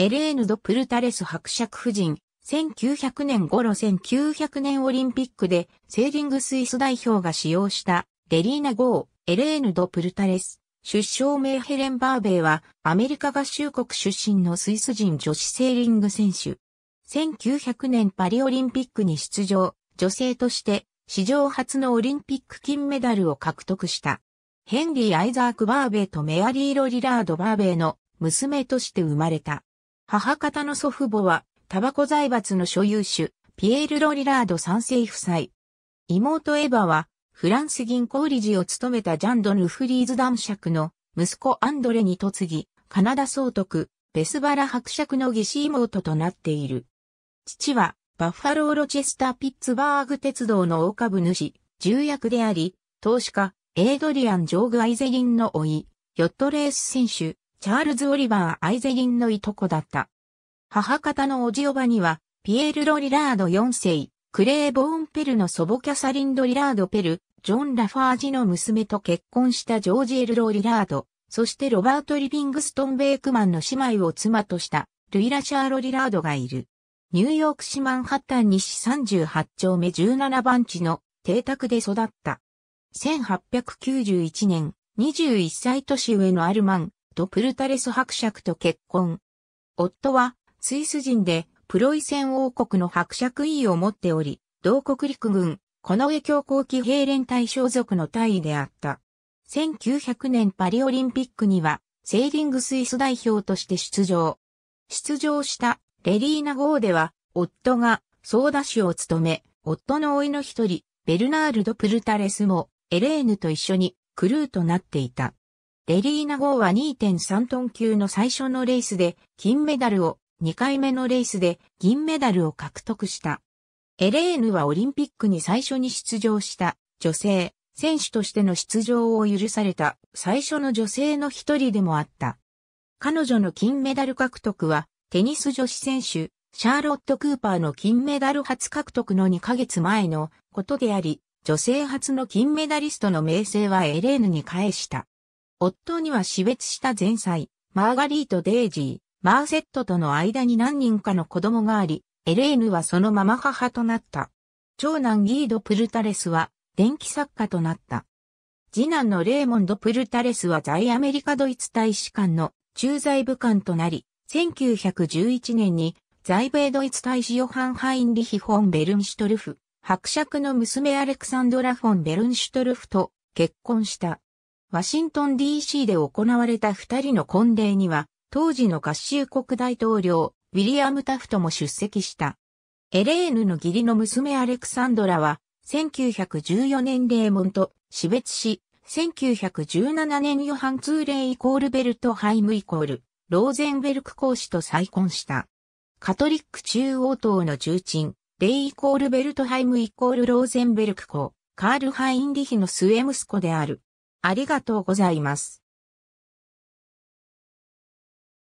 エレーヌ・ド・プルタレス伯爵夫人、1900年頃1900年オリンピックでセーリングスイス代表が使用したデリーナ号エレーヌ・ド・プルタレス。出生名ヘレン・バーベイはアメリカ合衆国出身のスイス人女子セーリング選手。1900年パリオリンピックに出場、女性として史上初のオリンピック金メダルを獲得した。ヘンリー・アイザーク・バーベイとメアリー・ロリラード・バーベイの娘として生まれた。母方の祖父母は、タバコ財閥の所有主、ピエール・ロリラード三世夫妻。妹エヴァは、フランス銀行理事を務めたジャンドヌ・フリーズ男爵の息子アンドレに嫁ぎ、カナダ総督、ベスバラ伯爵の義士妹となっている。父は、バッファロー・ロチェスター・ピッツバーグ鉄道の大株主、重役であり、投資家、エイドリアン・ジョーグ・アイゼリンの甥、ヨットレース選手、チャールズ・オリバー・アイゼリンのいとこだった。母方のおじおばには、ピエール・ロリラード4世、クレー・ボーン・ペルの祖母キャサリン・ドリラード・ペル、ジョン・ラファージの娘と結婚したジョージ・エル・ロリラード、そしてロバート・リビングストン・ベイクマンの姉妹を妻とした、ルイラ・シャー・ロリラードがいる。ニューヨーク市マンハッタン西38丁目17番地の邸宅で育った。1891年、21歳年上のアルマン、とプルタレス伯爵と結婚。夫はスイス人でプロイセン王国の伯爵位を持っており、同国陸軍、この上強行騎兵連隊所属の大尉であった。1900年パリオリンピックには、セーリングスイス代表として出場。出場したレリーナ号では、夫が総打手を務め、夫の甥の一人、ベルナールド・プルタレスも、エレーヌと一緒にクルーとなっていた。エリーナ号は2.3トン級の最初のレースで金メダルを、2回目のレースで銀メダルを獲得した。エレーヌはオリンピックに最初に出場した女性、選手としての出場を許された最初の女性の一人でもあった。彼女の金メダル獲得はテニス女子選手、シャーロット・クーパーの金メダル初獲得の2ヶ月前のことであり、女性初の金メダリストの名声はエレーヌに返した。夫には死別した前妻、マーガリート・デイジー、マーセットとの間に何人かの子供があり、エレーヌはそのまま母となった。長男ギード・プルタレスは電気作家となった。次男のレーモンド・プルタレスは在アメリカドイツ大使館の駐在部官となり、1911年に在米ドイツ大使ヨハン・ハインリヒ・フォン・ベルンシュトルフ、伯爵の娘アレクサンドラ・フォン・ベルンシュトルフと結婚した。ワシントン DC で行われた二人の婚礼には、当時の合衆国大統領、ウィリアム・タフトも出席した。エレーヌの義理の娘アレクサンドラは、1914年レーモンと死別し、1917年ヨハン・ツーレイイコールベルト・ハイムイコール、ローゼンベルク公使と再婚した。カトリック中央党の重鎮、レイイコールベルト・ハイムイコールローゼンベルク公、カール・ハインリヒの末息子である。ありがとうございます。